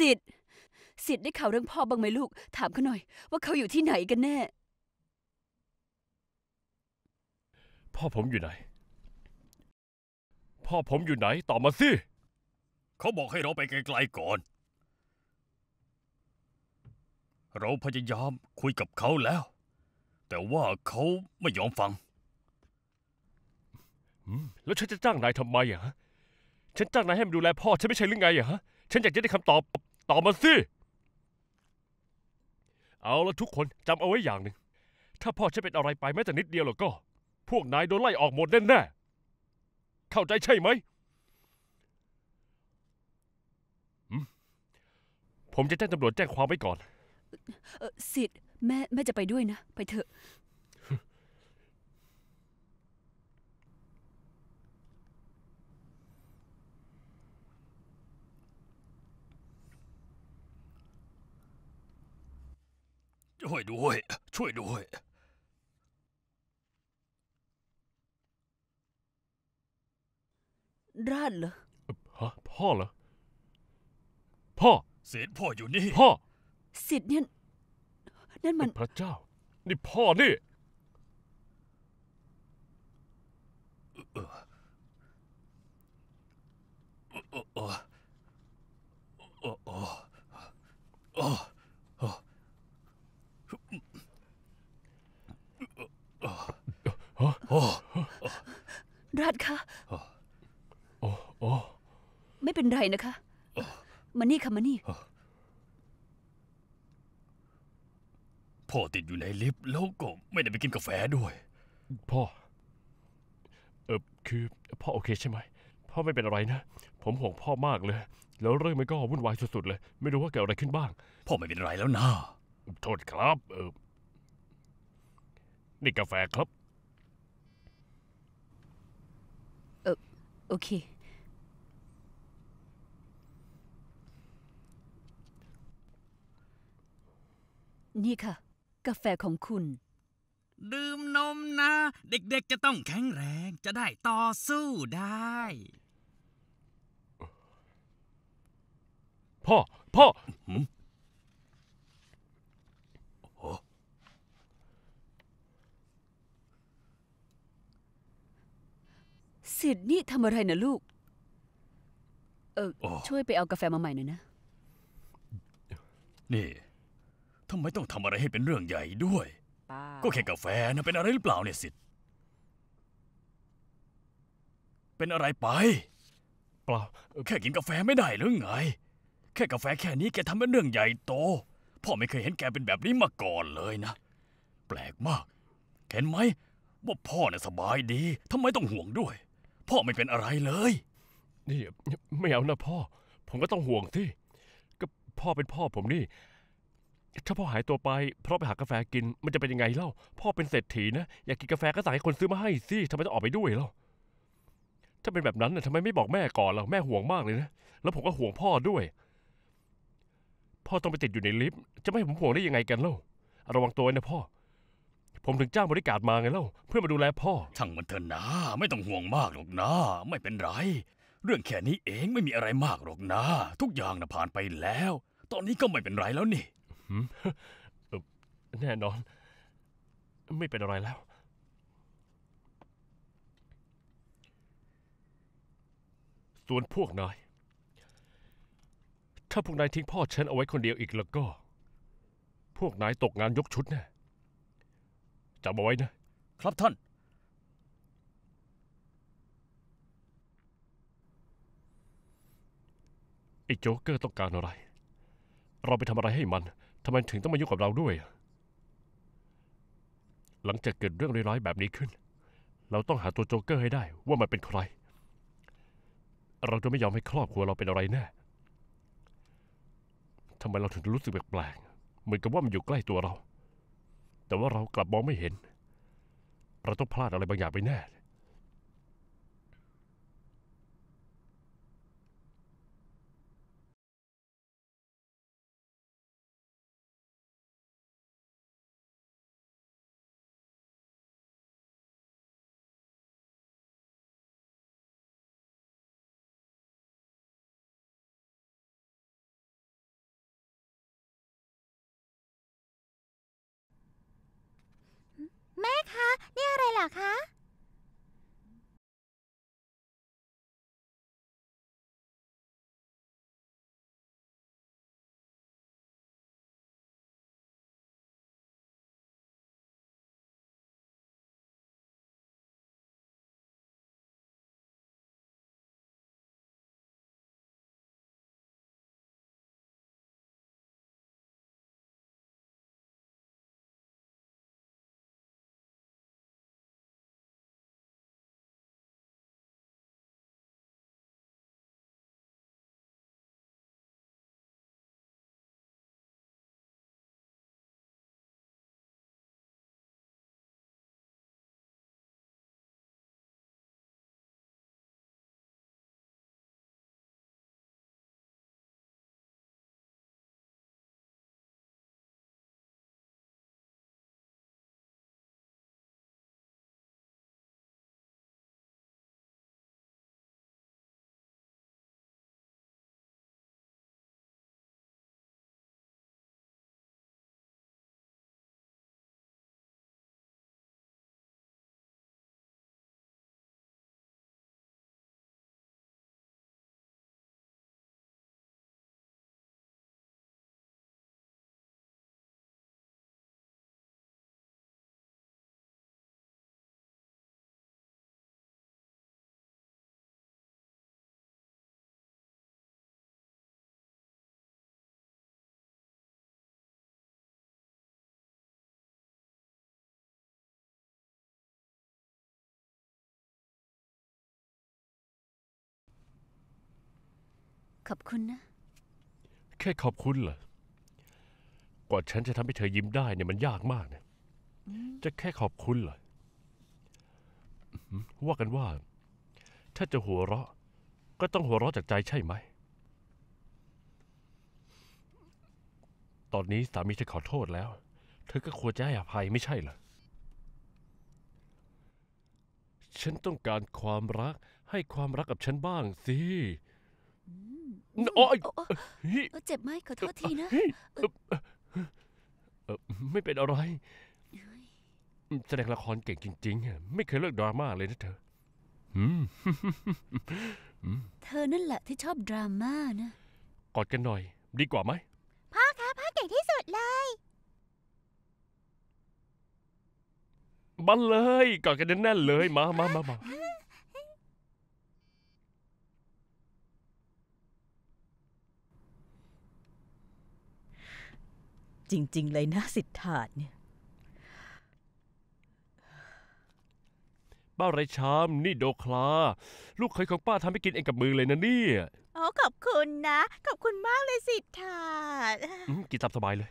สิทธิ์สิทธิ์ได้ข่าวเรื่องพ่อบ้างไหมลูกถามเขาหน่อย ว่าเขาอยู่ที่ไหนกันแน่ พ่อผมอยู่ไหน พ่อผมอยู่ไหนตอบมาสิเขาบอกให้เราไปไกลๆก่อน เราพยายามคุยกับเขาแล้ว แต่ว่าเขาไม่ยอมฟัง แล้วฉันจะจ้างนายทำไมอ่ะฉันจ้างนายให้มาดูแลพ่อฉันไม่ใช่หรือไงอ่ะฉันอยากจะได้คำตอบตอบมาสิ เอาละทุกคนจำเอาไว้อย่างหนึ่ง ถ้าพ่อฉันเป็นอะไรไปแม้แต่นิดเดียวแล้วก็ พวกนายโดนไล่ออกหมดแน่ๆเข้าใจใช่ไหม ผมจะแจ้งตำรวจแจ้งความไว้ก่อน สิทธิ์แม่แม่จะไปด้วยนะ ไปเถอะช่วยด้วยช่วยด้วยรานเหรอฮะพ่อเหรอพ่อเศษพ่ออยู่นี่ พ่อสศษเนี่ยนั่นมัน พระเจ้า นี่พ่อนี่เออออโอ้ราดคะโอ้โอไม่เป็นไรนะคะมานี่ค่ะมานี่ พ่อติดอยู่ในลิฟต์แล้วก็ไม่ได้ไปกินกาแฟด้วย พ่อ เออคือพ่อโอเคใช่ไหมพ่อไม่เป็นอะไรนะ ผมห่วงพ่อมากเลย แล้วเรื่องมันก็วุ่นวายสุดๆเลย ไม่รู้ว่าเกิดอะไรขึ้นบ้าง พ่อไม่เป็นไรแล้วนะ โทษครับ เออนี่กาแฟครับโอเค นี่ค่ะ กาแฟของคุณ ดื่มนมนะ เด็กๆจะต้องแข็งแรงจะได้ต่อสู้ได้ พ่อ พ่อสิทธิ์นี่ทำอะไรนะลูกเอออช่วยไปเอากาแฟมาใหม่หน่อยนะ นี่ทำไมต้องทำอะไรให้เป็นเรื่องใหญ่ด้วย ก็แค่กาแฟนะเป็นอะไรหรือเปล่าเนี่ย สิทธิ์ เป็นอะไรไป เปล่า แค่กินกาแฟไม่ได้หรือไง แค่กาแฟแค่นี้แกทำเป็นเรื่องใหญ่โต พ่อไม่เคยเห็นแกเป็นแบบนี้มาก่อนเลยนะ แปลกมากเห็นไหมว่าพ่อเนี่ยสบายดีทำไมต้องห่วงด้วยพ่อไม่เป็นอะไรเลยนี่ไม่เอานะ พ่อ ผมก็ต้องห่วงที่ก็พ่อเป็นพ่อผมนี่ ถ้าพ่อหายตัวไป เพราะไปหากาแฟกินมันจะเป็นยังไงเล่า พ่อเป็นเศรษฐีนะอยากกินกาแฟก็สั่งให้คนซื้อมาให้สิทำไมต้องออกไปด้วยเล่า ถ้าเป็นแบบนั้นนะทำไมไม่บอกแม่ก่อนเราแม่ห่วงมากเลยนะ แล้ว ผมก็ห่วงพ่อด้วย พ่อต้องไปติดอยู่ในลิฟต์จะไม่ให้ผมห่วงได้ยังไงกันเล่า ระวังตัวนะพ่อผมถึงจ้างบริการมาไงเล่าเพื่อมาดูแลพ่อช่างมันเถอะนะ ไม่ต้องห่วงมากหรอกนะ ไม่เป็นไร เรื่องแค่นี้เองไม่มีอะไรมากหรอกนะ ทุกอย่างนะผ่านไปแล้ว ตอนนี้ก็ไม่เป็นไรแล้วนี่แน่นอน ไม่เป็นอะไรแล้ว ส่วนพวกนาย ถ้าพวกนายทิ้งพ่อฉัน เอาไว้คนเดียวอีกแล้วก็ พวกนายตกงานยกชุดแน่จำเอาไว้นะ ครับท่านไอ้โจ๊กเกอร์ต้องการอะไร เราไปทำอะไรให้มันทำไมถึงต้องมายุ่งกับเราด้วยหลังจากเกิดเรื่องร้ายๆแบบนี้ขึ้น เราต้องหาตัวโจ๊กเกอร์ให้ได้ ว่ามันเป็นใคร เราจะไม่ยอมให้ครอบครัวเราเป็นอะไรแน่ทำไมเราถึงรู้สึกแปลกๆเหมือนกับว่ามันอยู่ใกล้ตัวเราแต่ว่าเรากลับมองไม่เห็นเราต้องพลาดอะไรบางอย่างไปแน่ขอบคุณนะ แค่ขอบคุณเหรอกว่าฉันจะทำให้เธอยิ้มได้ เนี่ยมันยากมากนะจะแค่ขอบคุณเหรอว่ากันว่า ถ้าจะหัวเราะ ก็ต้องหัวเราะจากใจใช่ไหม ตอนนี้สามีเธอขอโทษแล้ว เธอก็ควรจะให้อภัยไม่ใช่เหรอฉันต้องการความรักให้ความรักกับฉันบ้างสิโอ้ยเอเจ็บไหมขอโทษทีนะ ไม่เป็นอะไรแสดงละครเก่งจริงๆ ไม่เคยเลิกดราม่าเลยนะเธอ เธอนั่นแหละที่ชอบดราม่านะ กอดกันหน่อย ดีกว่าไหมพ่อคะพ่อเก่งที่สุดเลยมาเลย กอดกันแน่นเลยมามามามาจริง ๆ เลยนะสิทธาเนี่ยป้าไรชามนี่โดคลาลูกเคยของป้าทำให้กินเองกับมือเลยนะเนี่ยอ๋อขอบคุณนะขอบคุณมากเลยสิทธาอืมกินสบายเลย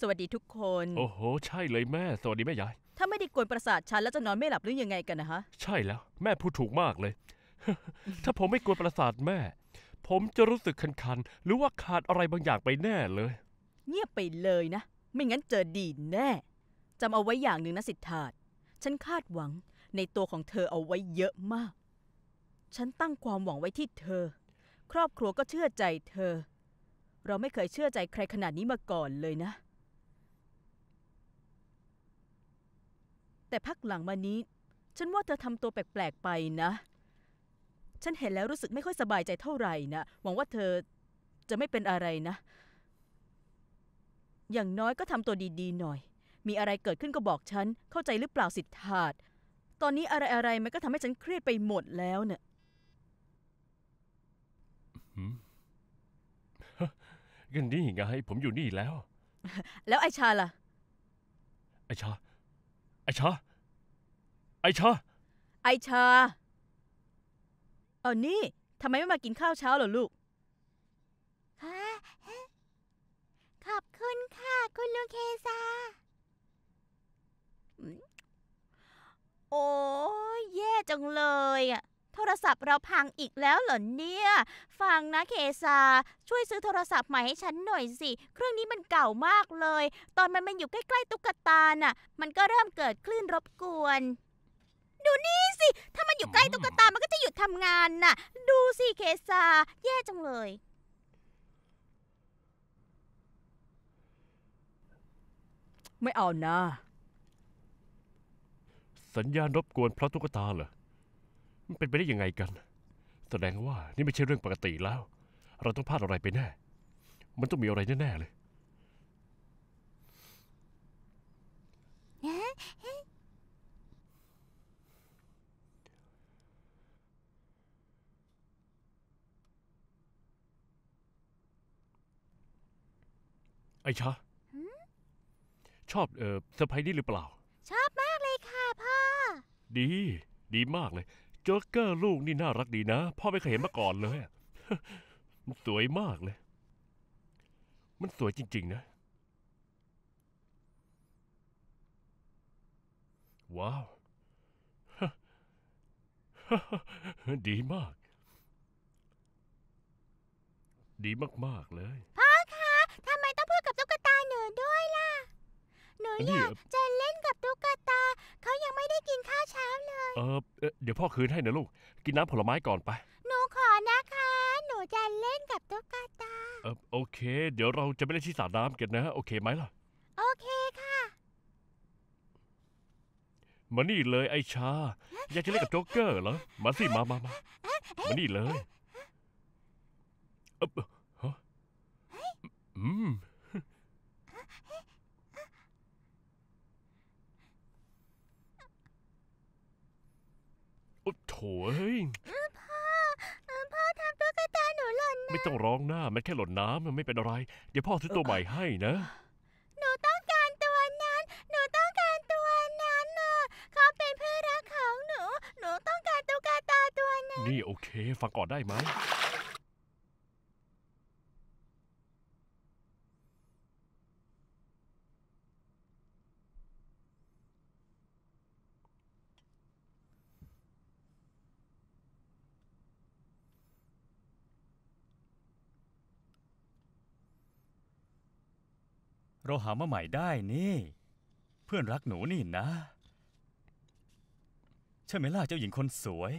สวัสดีทุกคน โอ้โหใช่เลยแม่สวัสดีแม่ยาย ถ้าไม่ได้กวนประสาทฉันแล้วจะนอนไม่หลับหรือยังไงกันนะฮะ ใช่แล้ว แม่พูดถูกมากเลย ถ้าผมไม่กวนประสาทแม่ ผมจะรู้สึกคันๆ หรือว่าขาดอะไรบางอย่างไปแน่เลยเงียบไปเลยนะ ไม่งั้นเจอดีแน่จำเอาไว้อย่างหนึ่งนะสิทธาตฉันคาดหวังในตัวของเธอเอาไว้เยอะมาก ฉันตั้งความหวังไว้ที่เธอ ครอบครัวก็เชื่อใจเธอ เราไม่เคยเชื่อใจใครขนาดนี้มาก่อนเลยนะ แต่พักหลังมานี้ ฉันว่าเธอทำตัวแปลกๆไปนะ ฉันเห็นแล้วรู้สึกไม่ค่อยสบายใจเท่าไหร่นะหวังว่าเธอจะไม่เป็นอะไรนะอย่างน้อยก็ทำตัวดี ๆ หน่อย มีอะไรเกิดขึ้นก็บอกฉัน เข้าใจหรือเปล่าสิทธาตตอนนี้อะไร ๆ มันก็ทำให้ฉันเครียดไปหมดแล้ว เนี่ยกันนี่ไงผมอยู่นี่แล้ว แล้วไอชาล่ะ ไอชา ไอชา ไอชา ไอชา เอานี่ ทำไมไม่มากินข้าวเช้าเหรอลูกฮะคุณลุงเคซาโอ้ยแย่จังเลยอะโทรศัพท์เราพังอีกแล้วเหรอ เนี่ย ฟังนะเคซา ช่วยซื้อโทรศัพท์ใหม่ให้ฉันหน่อยสิ เครื่องนี้มันเก่ามากเลย ตอนมันมันอยู่ใกล้ๆตุ๊กตาน่ะ มันก็เริ่มเกิดคลื่นรบกวน ดูนี่สิ ถ้ามันอยู่ใกล้ตุ๊กตา มันก็จะหยุดทำงานน่ะ ดูสิเคซา แย่จังเลยไม่เอานะ สัญญาณรบกวนเพราะตุ๊กตาเหรอ มันเป็นไปได้ยังไงกัน แสดงว่านี่ไม่ใช่เรื่องปกติแล้ว เราต้องพลาดอะไรไปแน่ มันต้องมีอะไรแน่ๆเลย ไอ้ชาชอบเออเซอร์ไพรส์นี่หรือเปล่า ชอบมากเลยค่ะพ่อ ดี ดีมากเลย โจ๊กเกอร์ลูกนี่น่ารักดีนะ พ่อไม่เคยเห็นมาก่อนเลยมันสวยมากเลย มันสวยจริง ๆ นะ ว้าว ดีมาก ดีมากๆเลยอยากจะเล่นกับตุ๊กตา เขายังไม่ได้กินข้าวเช้าเลยเออเดี๋ยวพ่อคืนให้นะลูก กินน้ำผลไม้ก่อนไป หนูขอนะคะ หนูจะเล่นกับตุ๊กตาเออโอเค เดี๋ยวเราจะไ่เล่นที่สระน้ำกันนะโอเคไหมล่ะ โอเคค่ะ มานี่เลยไอชา อยากจะเล่นกับโจ๊กเกอร์เหรอ มาสิมามามามานี่เลยเอออืมเฮ้ยพ่อทำตุ๊กตาหนูหล่นนะไม่ต้องร้องหน้ามันแค่หล่นน้ำมันไม่เป็นอะไร เดี๋ยวพ่อซื้อตัวใหม่ให้นะ หนูต้องการตัวนั้น หนูต้องการตัวนั้นนะเขาเป็นเพื่อนรักของหนู หนูต้องการตุ๊กตาตัวนั้น นี่โอเคฟังก่อนได้ไหมเราหามาใหม่ได้นี่ เพื่อนรักหนูนี่นะ ใช่ไหมล่ะเจ้าหญิงคนสวย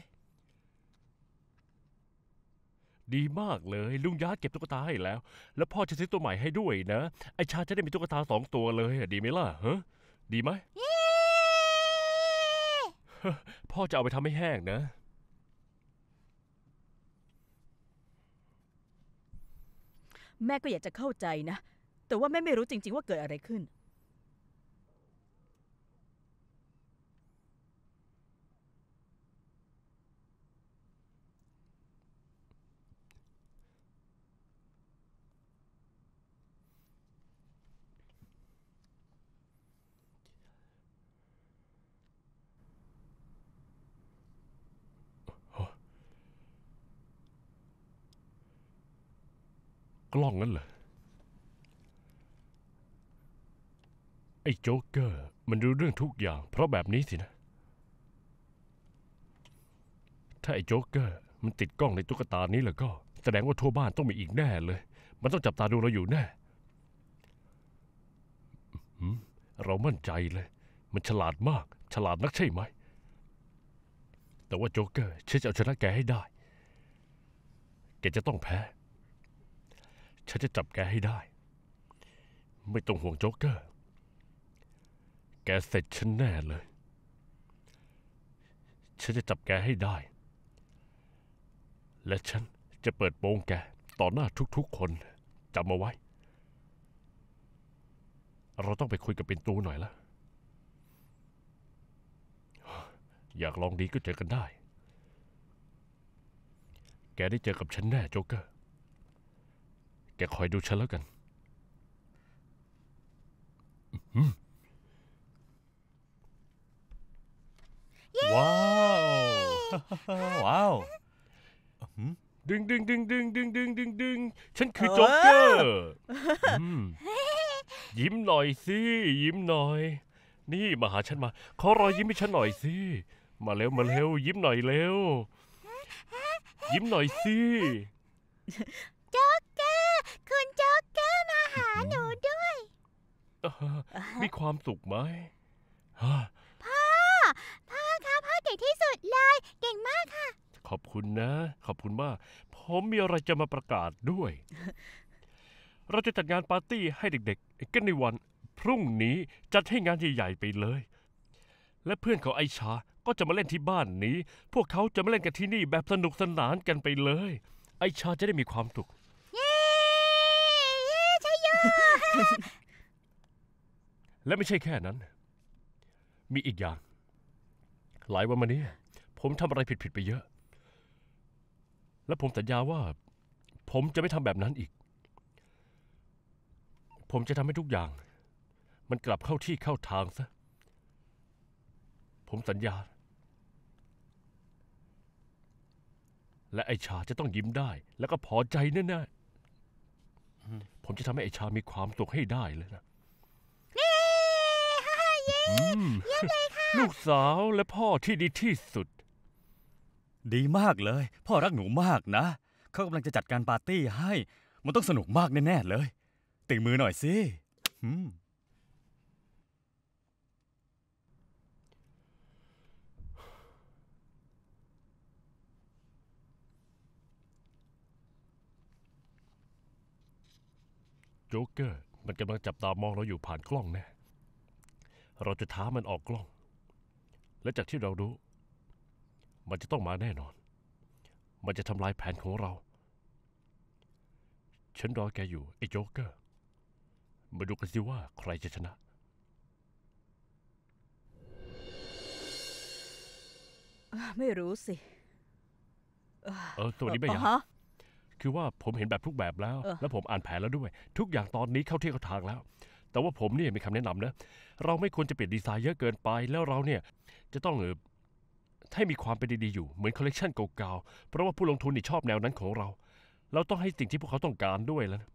ดีมากเลย ลุงยาเก็บตุ๊กตาให้แล้ว แล้วพ่อจะซื้อตัวใหม่ให้ด้วยนะ ไอชาจะได้มีตุ๊กตาสองตัวเลย ดีไหมล่ะฮะดีไหมพ่อจะเอาไปทำให้แห้งนะ แม่ก็อยากจะเข้าใจนะแต่ว่าแม่ไม่รู้จริง ๆ ว่าเกิดอะไรขึ้น กล้องนั่นเหรอไอ้โจ๊กเกอร์มันรู้เรื่องทุกอย่าง เพราะแบบนี้สินะ ถ้าไอ้โจ๊กเกอร์ มันติดกล้องในตุ๊กตานี้แล้วก็ แสดงว่าทั่วบ้านต้องมีอีกแน่เลย มันต้องจับตาดูเราอยู่แน่เรามั่นใจเลย มันฉลาดมาก ฉลาดนักใช่ไหม แต่ว่าโจ๊กเกอร์ฉันจะเอาชนะแกให้ได้ แกจะต้องแพ้ ฉันจะจับแกให้ได้ ไม่ต้องห่วงโจ๊กเกอร์แกเสร็จฉันแน่เลย ฉันจะจับแกให้ได้ และฉันจะเปิดโปงแกต่อหน้าทุกๆคนจำมาไว้ เราต้องไปคุยกับปินตูหน่อยละ อยากลองดีก็เจอกันได้ แกได้เจอกับฉันแน่โจ๊กเกอร์ แกคอยดูฉันแล้วกันอืมว้าวว้าวดึงดึงดึงดึงดึงดึงดึงดึงฉันคือโจ๊กเกอร์ยิ้มหน่อยสิยิ้มหน่อย นี่มาหาฉันมาขอรอยยิ้มให้ฉันหน่อยสิมาเร็วมาเร็ว ยิ้มหน่อยเร็ว ยิ้มหน่อยสิโจ๊กเกอร์ คุณโจ๊กเกอร์มาหาหนูด้วย มีความสุขไหมพ่อขอบคุณนะ ขอบคุณมาก ผมมีอะไรจะมาประกาศด้วย เราจะจัดงานปาร์ตี้ให้เด็กๆกันในวันพรุ่งนี้จัดให้งานใหญ่ๆไปเลย และเพื่อนของไอชาก็จะมาเล่นที่บ้านนี้ พวกเขาจะมาเล่นกันที่นี่แบบสนุกสนานกันไปเลย ไอชาจะได้มีความสุขเย้เย้ชยยและไม่ใช่แค่นั้น มีอีกอย่าง หลายวันมานี้ผมทำอะไรผิดๆไปเยอะและผมสัญญาว่าผมจะไม่ทำแบบนั้นอีก ผมจะทำให้ทุกอย่างมันกลับเข้าที่เข้าทางซะ ผมสัญญา และไอชาจะต้องยิ้มได้แล้วก็พอใจแน่ๆ ผมจะทำให้ไอชามีความสุขให้ได้เลยนะลูกสาวและพ่อที่ดีที่สุดดีมากเลย พ่อรักหนูมากนะเขากำลังจะจัดการปาร์ตี้ให้ มันต้องสนุกมากแน่ ๆ เลย ติงมือหน่อยสิมโจ๊กเกอร์ มันกำลังจับตามองเราอยู่ผ่านกล้องแนะ่เราจะท้ามันออกกล้อง และจากที่เรารู้มันจะต้องมาแน่นอน มันจะทำลายแผนของเรา ฉันรอแกอยู่ไอ้โจ๊กเกอร์ มาดูกันสิว่าใครจะชนะไม่รู้สิ เออสวัสดีแม่ยาคือว่าผมเห็นแบบทุกแบบแล้ว แล้วผมอ่านแผนแล้วด้วย ทุกอย่างตอนนี้เข้าที่เข้าทางแล้ว แต่ว่าผมเนี่ยมีคำแนะนำนะ เราไม่ควรจะเปลี่ยนดีไซน์เยอะเกินไป แล้วเราเนี่ย จะต้องเออให้มีความเป็นดีๆอยู่ เหมือนคอลเลกชันเก่าๆ เพราะว่าผู้ลงทุนนี่ชอบแนวนั้นของเรา เราต้องให้สิ่งที่พวกเขาต้องการด้วยแล้วนะ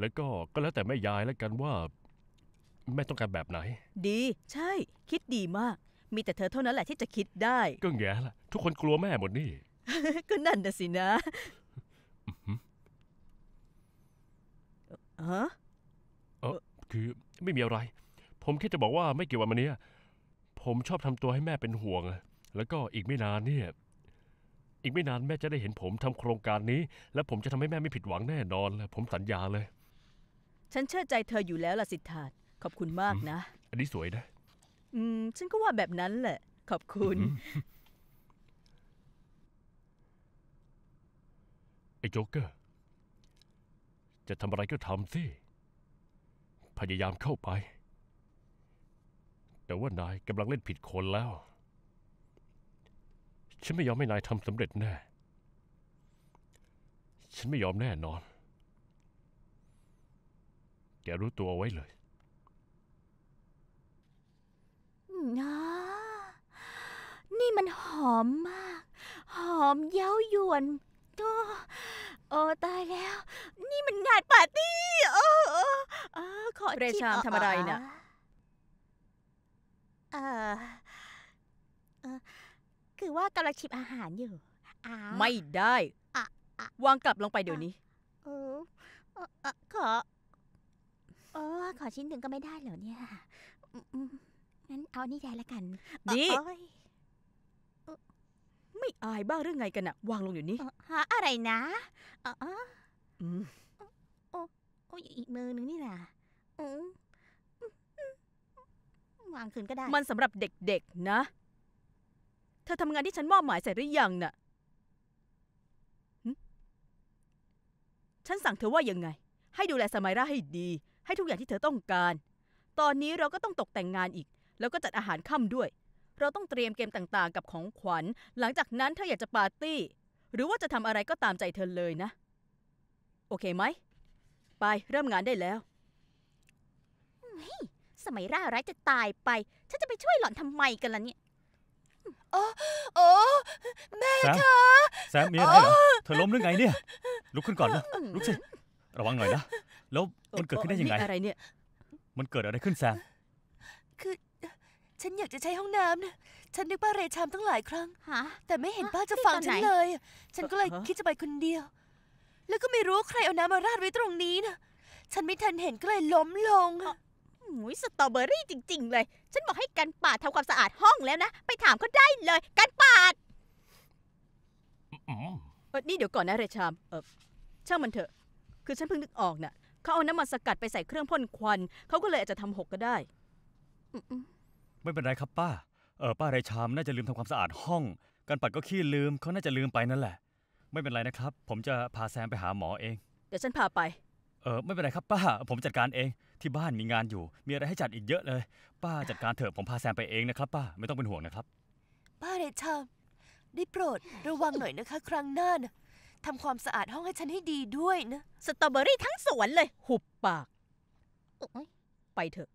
แล้วก็ก็แล้วแต่แม่ยายแล้วกันว่า แม่ต้องการแบบไหน ดี ใช่ คิดดีมาก มีแต่เธอเท่านั้นแหละที่จะคิดได้ ก็แง่ละทุกคนกลัวแม่หมดนี่ก็นั่นนะสินะฮะเออคือไม่มีอะไร ผมแค่จะบอกว่าไม่กี่วันมานี้ผมชอบทำตัวให้แม่เป็นห่วงอะแล้วก็อีกไม่นานเนี่ย อีกไม่นานแม่จะได้เห็นผมทำโครงการนี้ และผมจะทำให้แม่ไม่ผิดหวังแน่นอนเลยผมสัญญาเลย ฉันเชื่อใจเธออยู่แล้วล่ะสิทธาธขอบคุณมากนะ อันนี้สวยนะ อืม ฉันก็ว่าแบบนั้นแหละ ขอบคุณ ไอ้โจ๊กเกอร์ จะทำอะไรก็ทำสิ พยายามเข้าไป แต่ว่านายกำลังเล่นผิดคนแล้วฉันไม่ยอมให้นายทำสำเร็จแน่ ฉันไม่ยอมแน่นอน แกรู้ตัวไว้เลยน้านี่มันหอมมาก หอมเย้ายวนโวโอ้ตายแล้ว นี่มันงานปาร์ตี้ โอ้โอ้อขอเรชามทำอะไรน่ยเออเอ่อือว่ากำลังชิมอาหารอยู่อาไม่ได้ วาง กลับลงไปเดี๋ยวนี้ขอขอชิ้นหนึ่งก็ไม่ได้เหรอเนี่ย งั้นเอานี่แทนละกันนี่ไม่อายบ้างเรื่องไงกันอะวางลงเดี๋ยวนี้อ่หาอะไรนะอออืมโอ้ยอีกมือหนึ่งนี่นะอืมวางคืนก็ได้ มันสำหรับเด็กๆนะเธอทำงานที่ฉันมอบหมายเสร็จหรือยังน่ะฉันสั่งเธอว่ายังไง ให้ดูแลสมัยราให้ดี ให้ทุกอย่างที่เธอต้องการ ตอนนี้เราก็ต้องตกแต่งงานอีก แล้วก็จัดอาหารค่ำด้วย เราต้องเตรียมเกมต่าง ๆ กับของขวัญ หลังจากนั้นเธออยากจะปาร์ตี้ หรือว่าจะทำอะไรก็ตามใจเธอเลยนะ โอเคไหม ไปเริ่มงานได้แล้วสมัยร่าร้ายจะตายไป ฉันจะไปช่วยหล่อนทำไมกันล่ะเนี่ยโอ้แม่คะแซมมีอะไรเหรอเธอล้มหรือไงเนี่ยลุกขึ้นก่อนนะลุกสิระวังหน่อยนะแล้วมันเกิดขึ้นได้ยังไงอะไรเนี่ยมันเกิดอะไรขึ้นแซมคือฉันอยากจะใช้ห้องน้ำนะฉันนึกป้าเรชามตั้งหลายครั้งแต่ไม่เห็นป้าจะฟังฉันเลยฉันก็เลยคิดจะไปคนเดียว แล้วก็ไม่รู้ใครเอาน้ำมาราดไว้ตรงนี้นะฉันไม่ทันเห็นก็เลยล้มลงหุยสตรอเบอรี่จริง ๆ เลย ฉันบอกให้กันปาดทำความสะอาดห้องแล้วนะ ไปถามเขาได้เลย กันปาดเออนี่เดี๋ยวก่อนนะเรชาม เออช่างมันเถอะ คือฉันเพิ่งนึกออกน่ะเขาเอาน้ำมันสกัดไปใส่เครื่องพ่นควันเขาก็เลยอาจจะทำหกก็ได้ไม่เป็นไรครับป้า เออป้าไรชาม น่าจะลืมทำความสะอาดห้อง กันปัดก็ขี้ลืม เขาน่าจะลืมไปนั่นแหละ ไม่เป็นไรนะครับ ผมจะพาแซมไปหาหมอเอง เดี๋ยวฉันพาไป เออไม่เป็นไรครับ ป้า ผมจัดการเองที่บ้านมีงานอยู่ มีอะไรให้จัดอีกเยอะเลย ป้าจัดการเถอะผมพาแซมไปเองนะครับ ป้าไม่ต้องเป็นห่วงนะครับ ป้าเรชามได้โปรด ระวังหน่อยนะคะ ครั้งหน้านะทำความสะอาดห้องให้ฉันให้ดีด้วยนะ สตรอเบอรี่ทั้งสวนเลย หุบปากไปเถอะ